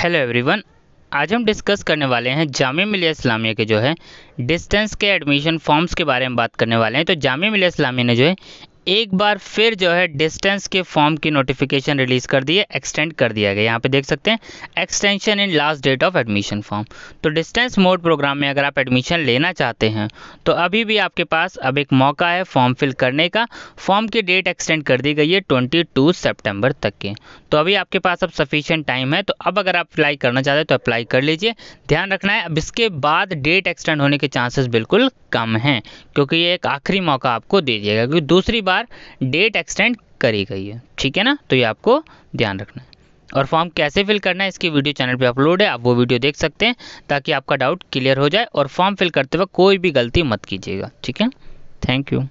hello everyone आज हम discuss करने वाले हैं जामिया मिलिया इस्लामिया के जो है डिस्टेंस के एडमिशन फॉर्म्स के बारे में बात करने वाले हैं तो जामिया मिलिया इस्लामिया ने जो है एक बार फिर जो है डिस्टेंस के फॉर्म की नोटिफिकेशन रिलीज कर दी है एक्सटेंड कर दिया गया यहाँ पे देख सकते हैं extension in last date of admission form तो डिस्टेंस मोड प्रोग्राम में अगर आप एडमिशन लेना चाहते हैं तो अभी भी आपके पास अब एक मौका है फॉर्म फिल करने का फॉर्म की डेट एक्सटेंड कर दी गई है ट्वेंटी टू सेप्टेम्बर तक की तो अभी आपके पास अब सफिशियंट टाइम है तो अब अगर आप अप्लाई करना चाहते हैं तो अप्लाई कर लीजिए ध्यान रखना है अब इसके बाद डेट एक्सटेंड होने के चांसेस बिल्कुल कम हैं क्योंकि ये एक आखिरी मौका आपको दे दिया गया क्योंकि दूसरी बार बार डेट एक्सटेंड करी गई है ठीक है ना तो ये आपको ध्यान रखना है और फॉर्म कैसे फिल करना है इसकी वीडियो चैनल पे अपलोड है आप वो वीडियो देख सकते हैं ताकि आपका डाउट क्लियर हो जाए और फॉर्म फिल करते वक्त कोई भी गलती मत कीजिएगा ठीक है थैंक यू